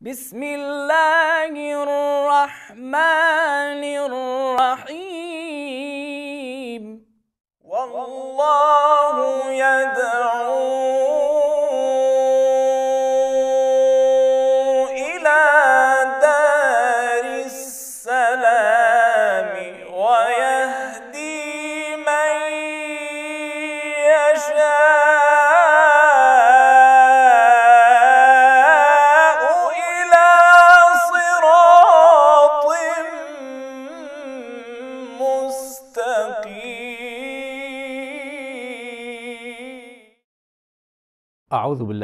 بسم الله الرحمن الرحيم والله يدعو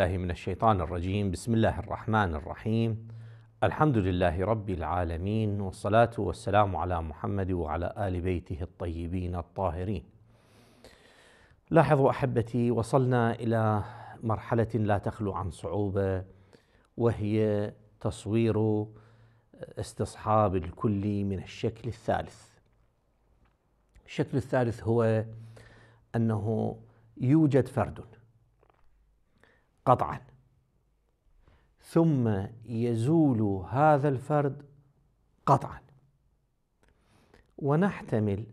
بالله من الشيطان الرجيم بسم الله الرحمن الرحيم الحمد لله رب العالمين والصلاه والسلام على محمد وعلى ال بيته الطيبين الطاهرين لاحظوا احبتي وصلنا الى مرحله لا تخلو عن صعوبه وهي تصوير استصحاب الكل من الشكل الثالث الشكل الثالث هو انه يوجد فرد قطعا ثم يزول هذا الفرد قطعا ونحتمل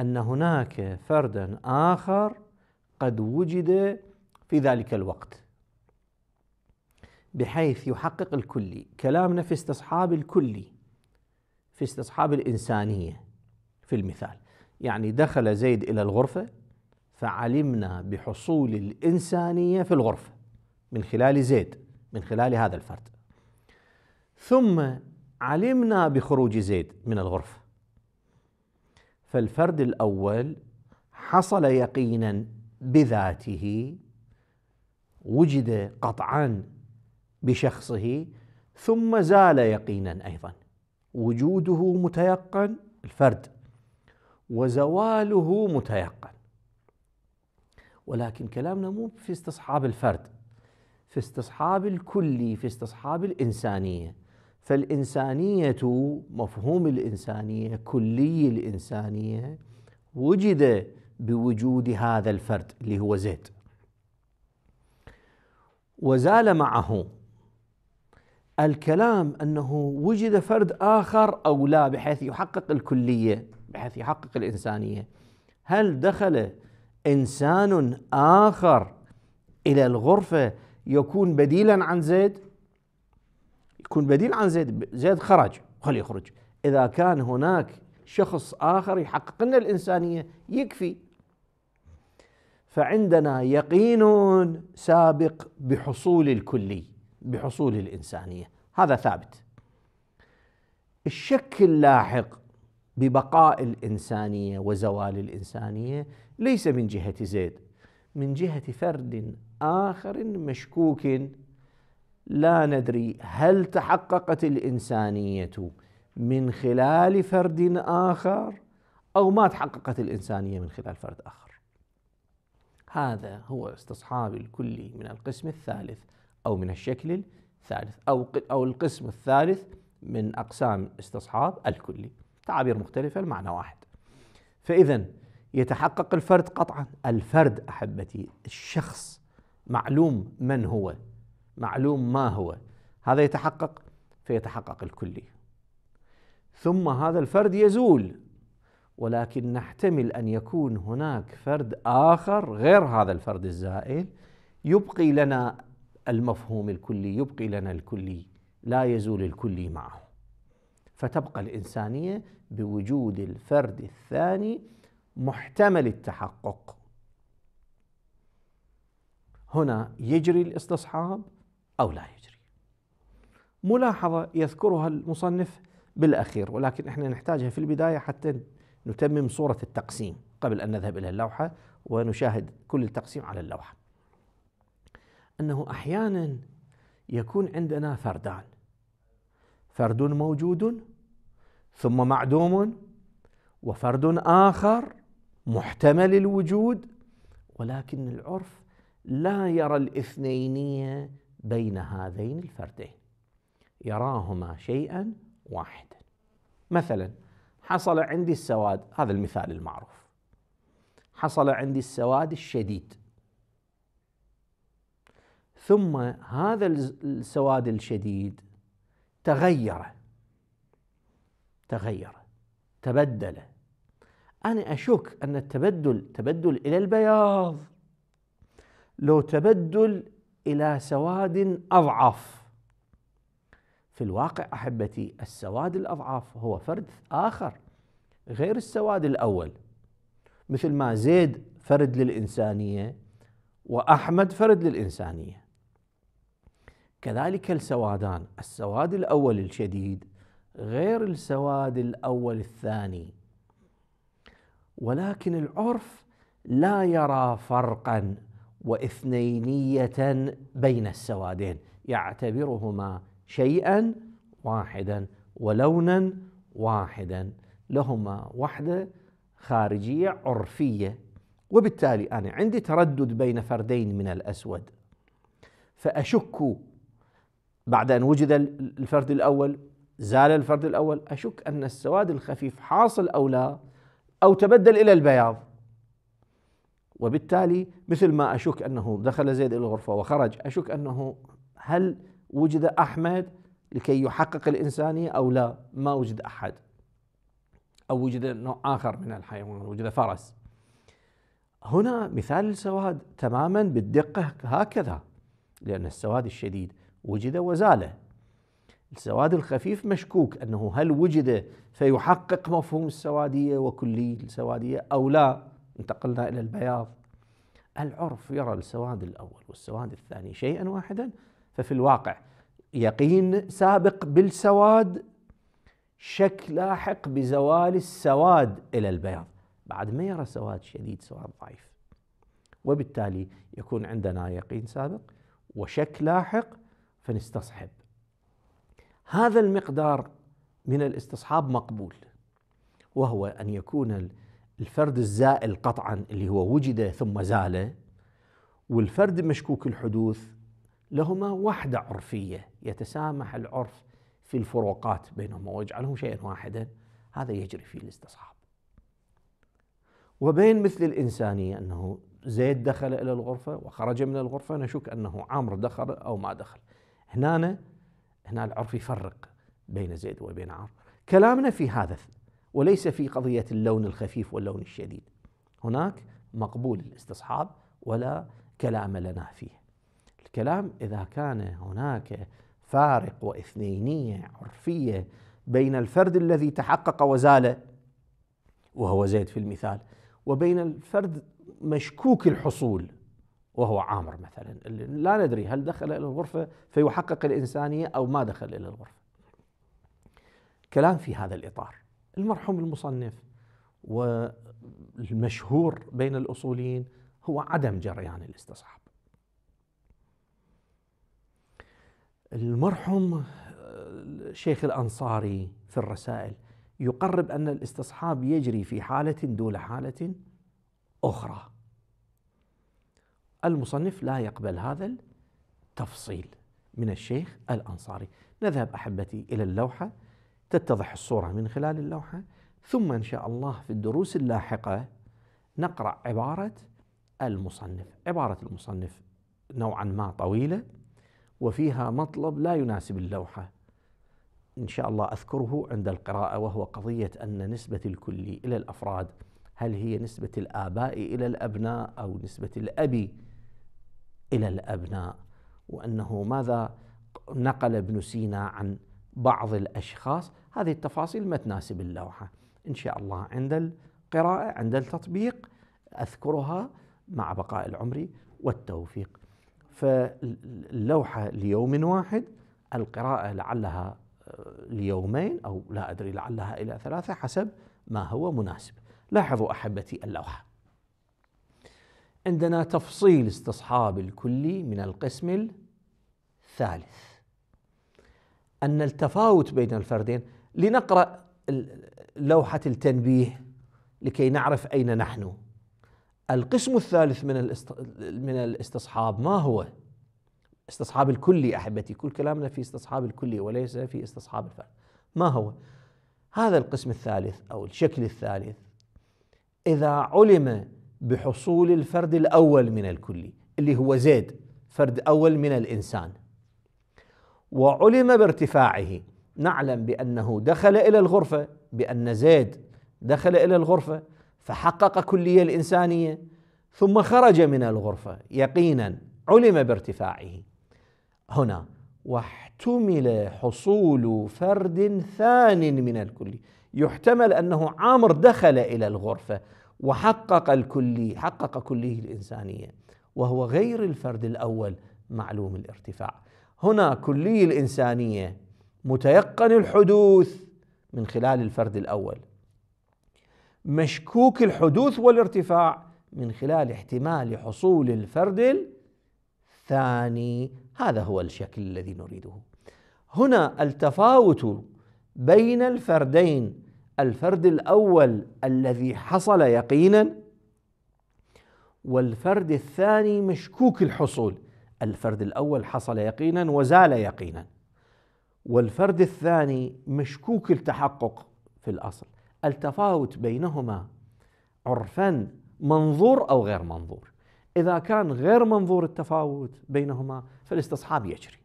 ان هناك فردا اخر قد وجد في ذلك الوقت بحيث يحقق الكلي كلامنا في استصحاب الكلي في استصحاب الانسانيه في المثال يعني دخل زيد الى الغرفه فعلمنا بحصول الانسانيه في الغرفه من خلال زيد من خلال هذا الفرد ثم علمنا بخروج زيد من الغرفه فالفرد الاول حصل يقينا بذاته وجد قطعا بشخصه ثم زال يقينا ايضا وجوده متيقن الفرد وزواله متيقن ولكن كلامنا مو في استصحاب الفرد في استصحاب الكلي في استصحاب الإنسانية فالإنسانية مفهوم الإنسانية كلي الإنسانية وجد بوجود هذا الفرد اللي هو زيد وزال معه الكلام أنه وجد فرد آخر أو لا بحيث يحقق الكلية بحيث يحقق الإنسانية هل دخل إنسان آخر إلى الغرفة يكون بديلا عن زيد يكون بديل عن زيد زيد خرج خليه يخرج إذا كان هناك شخص آخر يحقق لنا الإنسانية يكفي فعندنا يقين سابق بحصول الكلي بحصول الإنسانية هذا ثابت الشك اللاحق ببقاء الإنسانية وزوال الإنسانية ليس من جهة زيد من جهة فرد آخر مشكوك لا ندري هل تحققت الإنسانية من خلال فرد آخر أو ما تحققت الإنسانية من خلال فرد آخر هذا هو استصحاب الكلي من القسم الثالث أو من الشكل الثالث أو أو القسم الثالث من أقسام استصحاب الكلي تعابير مختلفة المعنى واحد فإذا يتحقق الفرد قطعا الفرد أحبتي الشخص معلوم من هو معلوم ما هو هذا يتحقق فيتحقق الكلي ثم هذا الفرد يزول ولكن نحتمل ان يكون هناك فرد اخر غير هذا الفرد الزائل يبقي لنا المفهوم الكلي يبقي لنا الكلي لا يزول الكلي معه فتبقى الانسانيه بوجود الفرد الثاني محتمل التحقق هنا يجري الاستصحاب أو لا يجري ملاحظة يذكرها المصنف بالأخير ولكن احنا نحتاجها في البداية حتى نتمم صورة التقسيم قبل أن نذهب إلى اللوحة ونشاهد كل التقسيم على اللوحة أنه أحيانا يكون عندنا فردان فرد موجود ثم معدوم وفرد آخر محتمل الوجود ولكن العرف لا يرى الاثنينيه بين هذين الفردين يراهما شيئا واحدا مثلا حصل عندي السواد هذا المثال المعروف حصل عندي السواد الشديد ثم هذا السواد الشديد تغير تغير تبدل أنا أشك أن التبدل تبدل إلى البياض لو تبدل الى سواد اضعف في الواقع احبتي السواد الاضعف هو فرد اخر غير السواد الاول مثل ما زيد فرد للانسانيه واحمد فرد للانسانيه كذلك السوادان السواد الاول الشديد غير السواد الاول الثاني ولكن العرف لا يرى فرقا واثنينية بين السوادين يعتبرهما شيئا واحدا ولونا واحدا لهما وحدة خارجية عرفية وبالتالي أنا عندي تردد بين فردين من الأسود فأشك بعد أن وجد الفرد الأول زال الفرد الأول أشك أن السواد الخفيف حاصل أو لا أو تبدل إلى البياض وبالتالي مثل ما أشك أنه دخل زيد إلى الغرفة وخرج أشك أنه هل وجد أحمد لكي يحقق الإنسانية أو لا ما وجد أحد أو وجد نوع آخر من الحيوان وجد فرس هنا مثال السواد تماما بالدقة هكذا لأن السواد الشديد وجد وزاله السواد الخفيف مشكوك أنه هل وجد فيحقق مفهوم السوادية وكلية السوادية أو لا انتقلنا إلى البياض العرف يرى السواد الأول والسواد الثاني شيئا واحدا ففي الواقع يقين سابق بالسواد شك لاحق بزوال السواد إلى البياض بعد ما يرى سواد شديد سواد ضعيف وبالتالي يكون عندنا يقين سابق وشك لاحق فنستصحب هذا المقدار من الاستصحاب مقبول وهو ان يكون الفرد الزائل قطعا اللي هو وجد ثم زال والفرد مشكوك الحدوث لهما وحدة عرفية يتسامح العرف في الفروقات بينهما ويجعلهم شيئا واحدا هذا يجري في الاستصحاب وبين مثل الإنسانية أنه زيد دخل إلى الغرفة وخرج من الغرفة نشك أنه عمرو دخل أو ما دخل هنا هنا العرف يفرق بين زيد وبين عمرو كلامنا في هذا وليس في قضية اللون الخفيف واللون الشديد هناك مقبول الاستصحاب ولا كلام لنا فيه الكلام إذا كان هناك فارق واثنينية عرفية بين الفرد الذي تحقق وزاله وهو زيد في المثال وبين الفرد مشكوك الحصول وهو عامر مثلا لا ندري هل دخل الى الغرفه فيحقق الانسانيه او ما دخل الى الغرفه. كلام في هذا الاطار. المرحوم المصنف والمشهور بين الاصوليين هو عدم جريان الاستصحاب. المرحوم آه، الشيخ الانصاري في الرسائل يقرب ان الاستصحاب يجري في حاله دون حاله اخرى. المصنف لا يقبل هذا التفصيل من الشيخ الانصاري. نذهب احبتي الى اللوحه تتضح الصورة من خلال اللوحة ثم إن شاء الله في الدروس اللاحقة نقرأ عبارة المصنف عبارة المصنف نوعا ما طويلة وفيها مطلب لا يناسب اللوحة إن شاء الله أذكره عند القراءة وهو قضية أن نسبة الكلي إلى الأفراد هل هي نسبة الآباء إلى الأبناء أو نسبة الأبي إلى الأبناء وأنه ماذا نقل ابن سينا عن بعض الاشخاص هذه التفاصيل ما تناسب اللوحه ان شاء الله عند القراءه عند التطبيق اذكرها مع بقاء العمر والتوفيق فاللوحه ليوم واحد القراءه لعلها آه، ليومين او لا ادري لعلها الى ثلاثه حسب ما هو مناسب لاحظوا احبتي اللوحه عندنا تفصيل استصحاب الكلي من القسم الثالث أن التفاوت بين الفردين لنقرأ لوحة التنبيه لكي نعرف أين نحن القسم الثالث من من الاستصحاب ما هو؟ استصحاب الكلي أحبتي كل كلامنا في استصحاب الكلي وليس في استصحاب الفرد ما هو؟ هذا القسم الثالث أو الشكل الثالث إذا علم بحصول الفرد الأول من الكلي اللي هو زيد فرد أول من الإنسان وعلم بارتفاعه نعلم بانه دخل الى الغرفه بان زيد دخل الى الغرفه فحقق كليه الانسانيه ثم خرج من الغرفه يقينا علم بارتفاعه هنا واحتمل حصول فرد ثان من الكلي يحتمل انه عامر دخل الى الغرفه وحقق الكلي حقق كليه الانسانيه وهو غير الفرد الاول معلوم الارتفاع هنا كلي الانسانيه متيقن الحدوث من خلال الفرد الاول مشكوك الحدوث والارتفاع من خلال احتمال حصول الفرد الثاني هذا هو الشكل الذي نريده هنا التفاوت بين الفردين الفرد الاول الذي حصل يقينا والفرد الثاني مشكوك الحصول الفرد الاول حصل يقينا وزال يقينا والفرد الثاني مشكوك التحقق في الاصل التفاوت بينهما عرفا منظور او غير منظور اذا كان غير منظور التفاوت بينهما فالاستصحاب يجري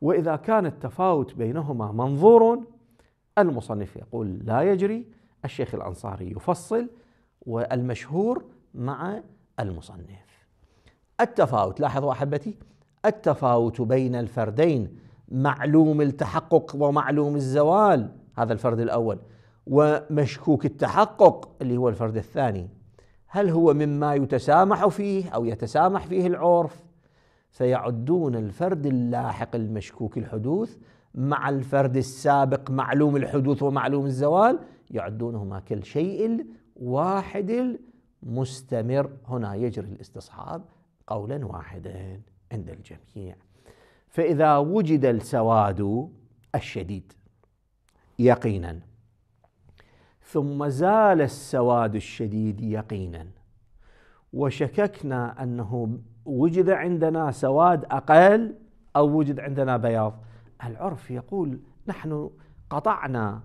واذا كان التفاوت بينهما منظور المصنف يقول لا يجري الشيخ الانصاري يفصل والمشهور مع المصنف التفاوت لاحظوا احبتي التفاوت بين الفردين معلوم التحقق ومعلوم الزوال هذا الفرد الاول ومشكوك التحقق اللي هو الفرد الثاني هل هو مما يتسامح فيه او يتسامح فيه العرف فيعدون الفرد اللاحق المشكوك الحدوث مع الفرد السابق معلوم الحدوث ومعلوم الزوال يعدونهما كالشيء الواحد المستمر هنا يجري الاستصحاب قولا واحدا عند الجميع فإذا وجد السواد الشديد يقينا ثم زال السواد الشديد يقينا وشككنا انه وجد عندنا سواد اقل او وجد عندنا بياض العرف يقول نحن قطعنا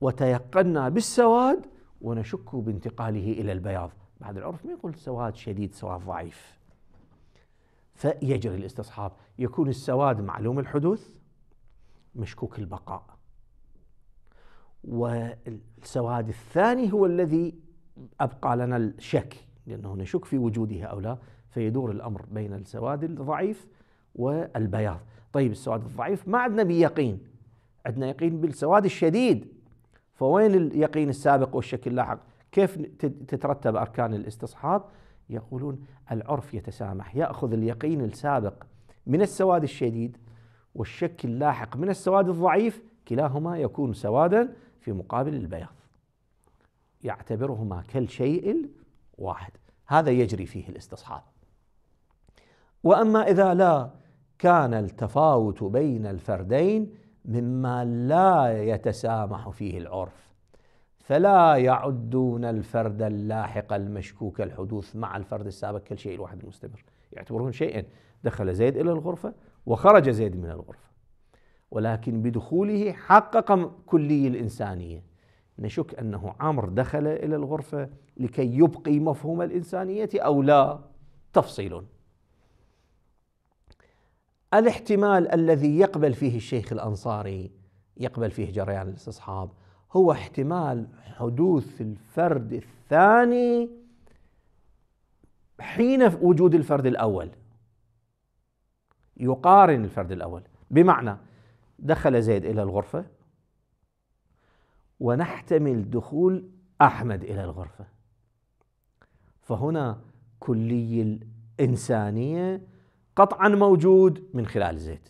وتيقنا بالسواد ونشك بانتقاله الى البياض بعد العرف ما يقول سواد شديد سواد ضعيف فيجري الاستصحاب يكون السواد معلوم الحدوث مشكوك البقاء والسواد الثاني هو الذي أبقى لنا الشك لأنه نشك في وجودها أو لا فيدور الأمر بين السواد الضعيف والبياض طيب السواد الضعيف ما عندنا بيقين عندنا يقين بالسواد الشديد فوين اليقين السابق والشك اللاحق كيف تترتب أركان الاستصحاب يقولون العرف يتسامح ياخذ اليقين السابق من السواد الشديد والشك اللاحق من السواد الضعيف كلاهما يكون سوادا في مقابل البياض يعتبرهما كالشيء واحد هذا يجري فيه الاستصحاب واما اذا لا كان التفاوت بين الفردين مما لا يتسامح فيه العرف فلا يعدون الفرد اللاحق المشكوك الحدوث مع الفرد السابق كل شيء الواحد مستمر يعتبرون شيئا دخل زيد إلى الغرفة وخرج زيد من الغرفة ولكن بدخوله حقق كلي الإنسانية نشك أنه عمر دخل إلى الغرفة لكي يبقي مفهوم الإنسانية أو لا تفصيل الاحتمال الذي يقبل فيه الشيخ الأنصاري يقبل فيه جريان الاستصحاب هو احتمال حدوث الفرد الثاني حين وجود الفرد الأول يقارن الفرد الأول بمعنى دخل زيد إلى الغرفة ونحتمل دخول أحمد إلى الغرفة فهنا كلي الإنسانية قطعا موجود من خلال زيد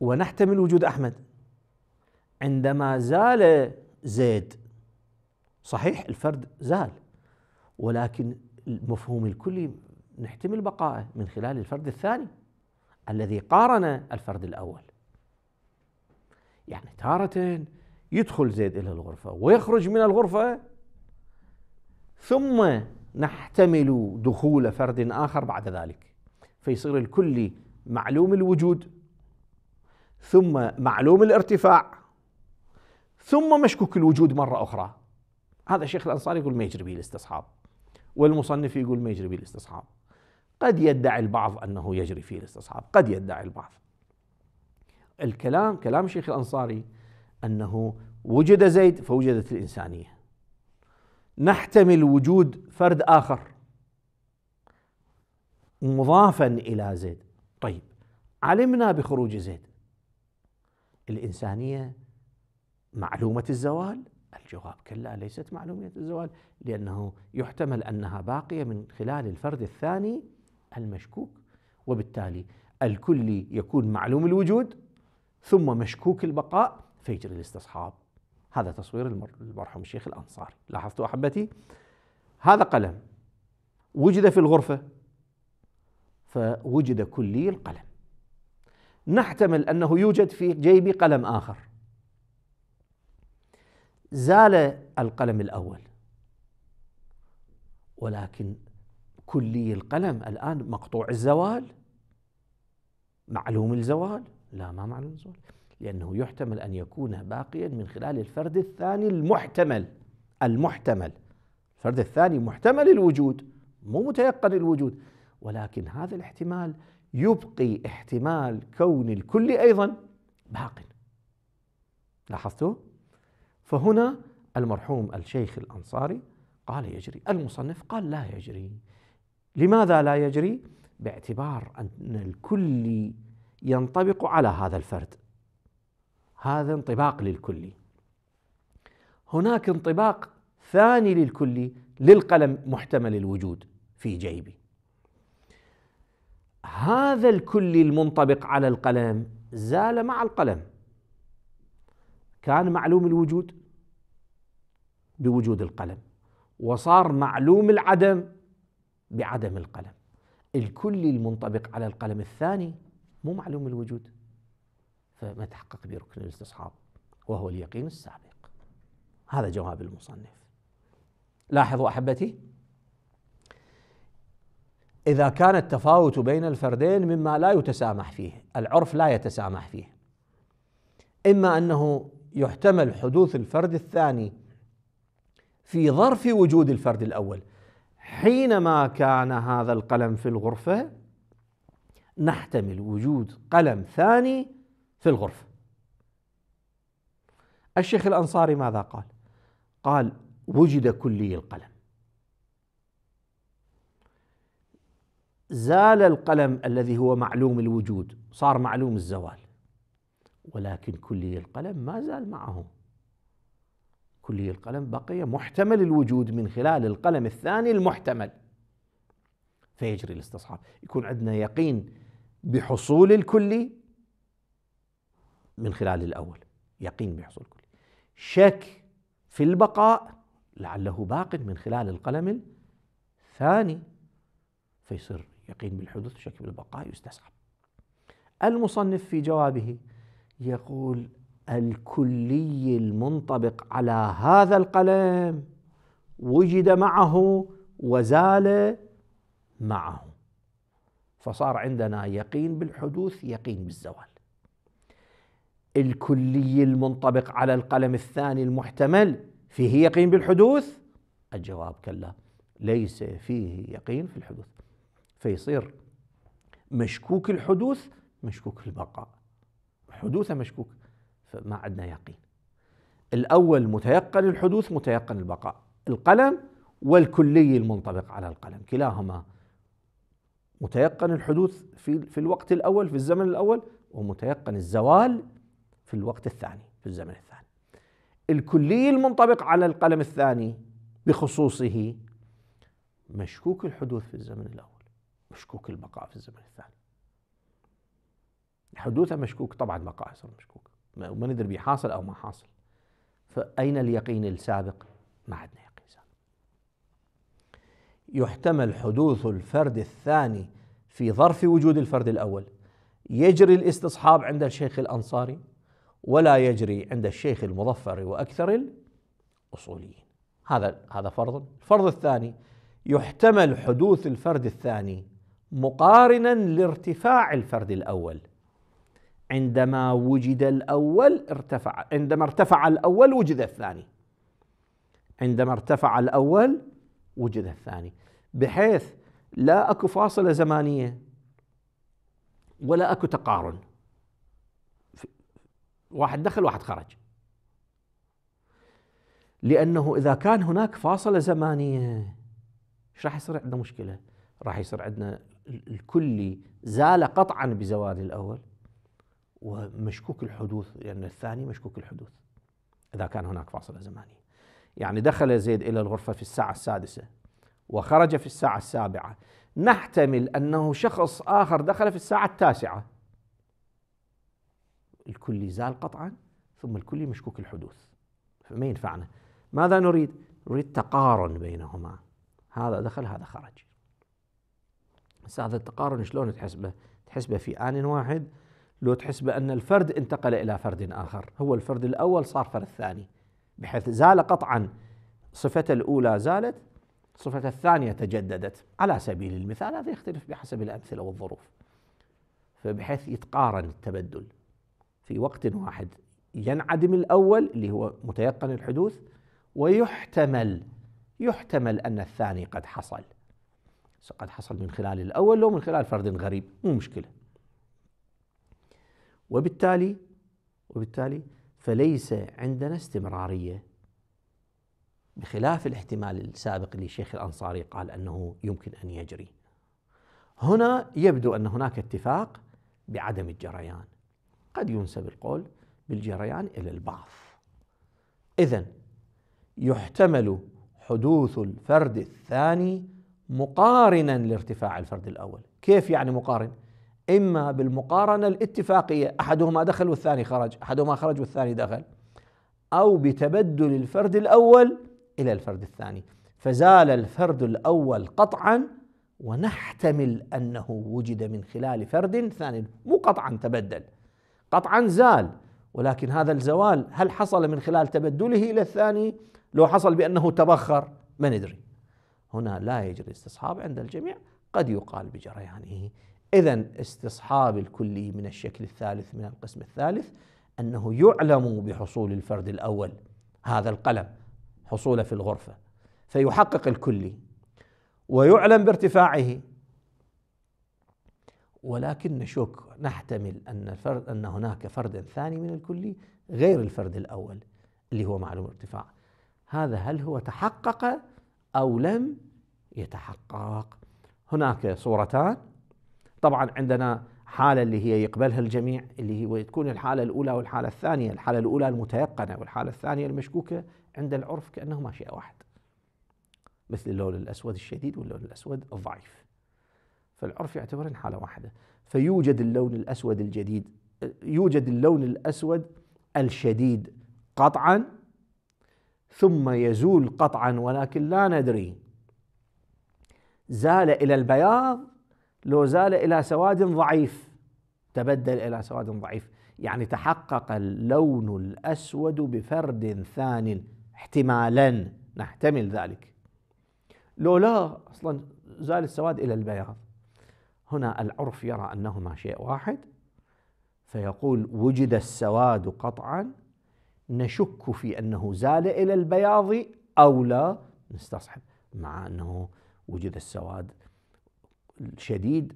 ونحتمل وجود أحمد عندما زال زيد صحيح الفرد زال ولكن المفهوم الكلي نحتمل بقائه من خلال الفرد الثاني الذي قارن الفرد الاول يعني تارة يدخل زيد الى الغرفه ويخرج من الغرفه ثم نحتمل دخول فرد اخر بعد ذلك فيصير الكلي معلوم الوجود ثم معلوم الارتفاع ثم مشكوك الوجود مرة أخرى هذا الشيخ الأنصاري يقول ما يجري به الاستصحاب والمصنف يقول ما يجري به الاستصحاب قد يدعي البعض أنه يجري فيه الاستصحاب قد يدعي البعض الكلام كلام الشيخ الأنصاري أنه وجد زيد فوجدت الإنسانية نحتمل وجود فرد آخر مضافا إلى زيد طيب علمنا بخروج زيد الإنسانية معلومة الزوال؟ الجواب كلا ليست معلومة الزوال لأنه يحتمل أنها باقية من خلال الفرد الثاني المشكوك وبالتالي الكلي يكون معلوم الوجود ثم مشكوك البقاء فيجري الاستصحاب هذا تصوير المرحوم الشيخ الأنصاري لاحظتوا أحبتي هذا قلم وجد في الغرفة فوجد كلي القلم نحتمل أنه يوجد في جيبي قلم آخر زال القلم الأول ولكن كلي القلم الآن مقطوع الزوال معلوم الزوال لا ما معلوم الزوال لأنه يحتمل أن يكون باقيا من خلال الفرد الثاني المحتمل المحتمل الفرد الثاني محتمل الوجود مو متيقن الوجود ولكن هذا الاحتمال يبقي احتمال كون الكل أيضا باق لاحظتوا؟ فهنا المرحوم الشيخ الأنصاري قال يجري المصنف قال لا يجري لماذا لا يجري باعتبار أن الكلي ينطبق على هذا الفرد هذا انطباق للكلي هناك انطباق ثاني للكلي للقلم محتمل الوجود في جيبي هذا الكلي المنطبق على القلم زال مع القلم كان معلوم الوجود بوجود القلم وصار معلوم العدم بعدم القلم الكلي المنطبق على القلم الثاني مو معلوم الوجود فما تحقق بركن الاستصحاب وهو اليقين السابق هذا جواب المصنف لاحظوا احبتي اذا كان التفاوت بين الفردين مما لا يتسامح فيه العرف لا يتسامح فيه اما انه يحتمل حدوث الفرد الثاني في ظرف وجود الفرد الاول حينما كان هذا القلم في الغرفه نحتمل وجود قلم ثاني في الغرفه الشيخ الانصاري ماذا قال قال وجد كلي القلم زال القلم الذي هو معلوم الوجود صار معلوم الزوال ولكن كلي القلم ما زال معه كلي القلم بقي محتمل الوجود من خلال القلم الثاني المحتمل فيجري الاستصحاب يكون عندنا يقين بحصول الكلي من خلال الأول يقين بحصول الكلي شك في البقاء لعله باق من خلال القلم الثاني فيصير يقين بالحدوث شك بالبقاء يستصحب المصنف في جوابه يقول الكلي المنطبق على هذا القلم وجد معه وزال معه فصار عندنا يقين بالحدوث يقين بالزوال الكلي المنطبق على القلم الثاني المحتمل فيه يقين بالحدوث الجواب كلا ليس فيه يقين في الحدوث فيصير مشكوك الحدوث مشكوك البقاء حدوثه مشكوك فما عندنا يقين الأول متيقن الحدوث متيقن البقاء القلم والكلي المنطبق على القلم كلاهما متيقن الحدوث في في الوقت الاول في الزمن الاول ومتيقن الزوال في الوقت الثاني في الزمن الثاني. الكلي المنطبق على القلم الثاني بخصوصه مشكوك الحدوث في الزمن الاول مشكوك البقاء في الزمن الثاني. حدوثه مشكوك طبعا بقاء صار مشكوك. ما ندري بيحاصل او ما حاصل فاين اليقين السابق ما عندنا يقين سابق يحتمل حدوث الفرد الثاني في ظرف وجود الفرد الاول يجري الاستصحاب عند الشيخ الانصاري ولا يجري عند الشيخ المظفر واكثر الاصوليين هذا هذا فرض الفرض الثاني يحتمل حدوث الفرد الثاني مقارنا لارتفاع الفرد الاول عندما وجد الأول ارتفع عندما ارتفع الأول وجد الثاني عندما ارتفع الأول وجد الثاني بحيث لا أكو فاصلة زمانية ولا أكو تقارن واحد دخل واحد خرج لأنه إذا كان هناك فاصلة زمانية ايش راح يصير عندنا مشكلة راح يصير عندنا الكلي زال قطعا بزوال الأول ومشكوك الحدوث لأن يعني الثاني مشكوك الحدوث إذا كان هناك فاصلة زمانية يعني دخل زيد إلى الغرفة في الساعة السادسة وخرج في الساعة السابعة نحتمل أنه شخص آخر دخل في الساعة التاسعة الكلي زال قطعا ثم الكلي مشكوك الحدوث فما ينفعنا ماذا نريد؟ نريد تقارن بينهما هذا دخل هذا خرج هذا التقارن شلون تحسبه؟ تحسبه في آن واحد لو تحس بأن الفرد انتقل إلى فرد آخر هو الفرد الأول صار فرد ثاني بحيث زال قطعا صفة الأولى زالت صفة الثانية تجددت على سبيل المثال هذا يختلف بحسب الأمثلة والظروف فبحيث يتقارن التبدل في وقت واحد ينعدم الأول اللي هو متيقن الحدوث ويحتمل يحتمل أن الثاني قد حصل قد حصل من خلال الأول لو من خلال فرد غريب مو مشكلة وبالتالي وبالتالي فليس عندنا استمراريه بخلاف الاحتمال السابق اللي شيخ الانصاري قال انه يمكن ان يجري. هنا يبدو ان هناك اتفاق بعدم الجريان. قد ينسب القول بالجريان الى البعض. اذا يحتمل حدوث الفرد الثاني مقارنا لارتفاع الفرد الاول، كيف يعني مقارن؟ إما بالمقارنة الاتفاقية أحدهما دخل والثاني خرج أحدهما خرج والثاني دخل أو بتبدل الفرد الأول إلى الفرد الثاني فزال الفرد الأول قطعا ونحتمل أنه وجد من خلال فرد ثاني مو قطعا تبدل قطعا زال ولكن هذا الزوال هل حصل من خلال تبدله إلى الثاني لو حصل بأنه تبخر ما ندري هنا لا يجري استصحاب عند الجميع قد يقال بجريانه إذا استصحاب الكلي من الشكل الثالث من القسم الثالث أنه يعلم بحصول الفرد الأول هذا القلم حصوله في الغرفة فيحقق الكلي ويعلم بارتفاعه ولكن نشك نحتمل أن فرد أن هناك فردا ثاني من الكلي غير الفرد الأول اللي هو معلوم الارتفاع هذا هل هو تحقق أو لم يتحقق هناك صورتان طبعا عندنا حالة اللي هي يقبلها الجميع اللي هي تكون الحالة الأولى والحالة الثانية الحالة الأولى المتيقنة والحالة الثانية المشكوكة عند العرف كأنهما شيء واحد مثل اللون الأسود الشديد واللون الأسود الضعيف فالعرف يعتبر حالة واحدة فيوجد اللون الأسود الجديد يوجد اللون الأسود الشديد قطعا ثم يزول قطعا ولكن لا ندري زال إلى البياض لو زال إلى سواد ضعيف تبدل إلى سواد ضعيف يعني تحقق اللون الأسود بفرد ثان احتمالا نحتمل ذلك لو لا أصلا زال السواد إلى البياض هنا العرف يرى أنهما شيء واحد فيقول وجد السواد قطعا نشك في أنه زال إلى البياض أو لا نستصحب مع أنه وجد السواد الشديد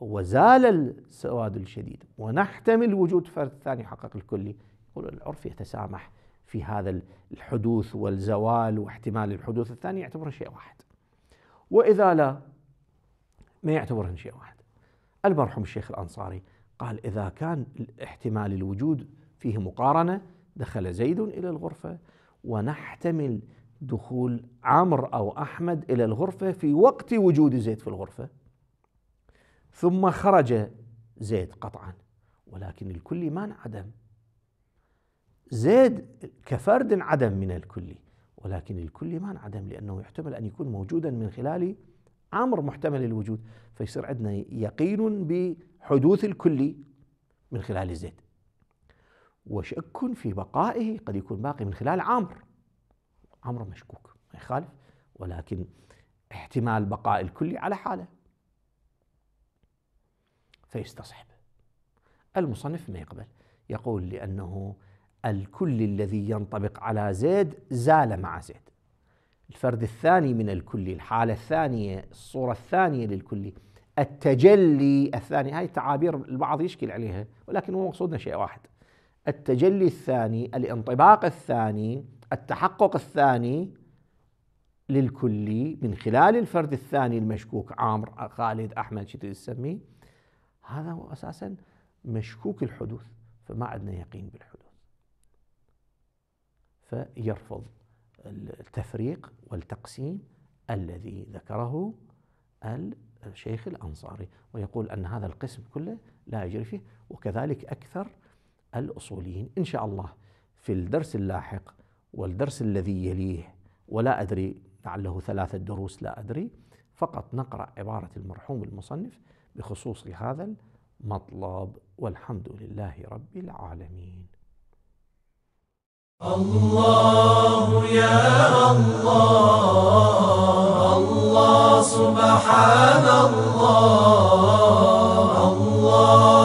وزال السواد الشديد ونحتمل وجود فرد ثاني حقق الكلي يقول العرف يتسامح في هذا الحدوث والزوال واحتمال الحدوث الثاني يعتبره شيء واحد وإذا لا ما يعتبره شيء واحد المرحوم الشيخ الأنصاري قال إذا كان احتمال الوجود فيه مقارنة دخل زيد إلى الغرفة ونحتمل دخول عمر أو أحمد إلى الغرفة في وقت وجود زيد في الغرفة ثم خرج زيد قطعا ولكن الكلي ما انعدم زيد كفرد انعدم من الكلي ولكن الكلي ما انعدم لأنه يحتمل أن يكون موجودا من خلال عمر محتمل الوجود فيصير عندنا يقين بحدوث الكلي من خلال زيد وشك في بقائه قد يكون باقي من خلال عمرو امر مشكوك ما يخالف ولكن احتمال بقاء الكلي على حاله فيستصحب المصنف ما يقبل يقول لأنه الكل الذي ينطبق على زيد زال مع زيد الفرد الثاني من الكل الحالة الثانية الصورة الثانية للكل التجلي الثاني هاي تعابير البعض يشكل عليها ولكن هو مقصودنا شيء واحد التجلي الثاني الانطباق الثاني التحقق الثاني للكلي من خلال الفرد الثاني المشكوك عامر خالد أحمد شو تسميه هذا هو أساسا مشكوك الحدوث فما عندنا يقين بالحدوث فيرفض التفريق والتقسيم الذي ذكره الشيخ الأنصاري ويقول أن هذا القسم كله لا يجري فيه وكذلك أكثر الأصوليين إن شاء الله في الدرس اللاحق والدرس الذي يليه ولا أدري لعله ثلاثة دروس لا أدري فقط نقرأ عبارة المرحوم المصنف بخصوص هذا المطلب والحمد لله رب العالمين الله يا الله الله سبحان الله الله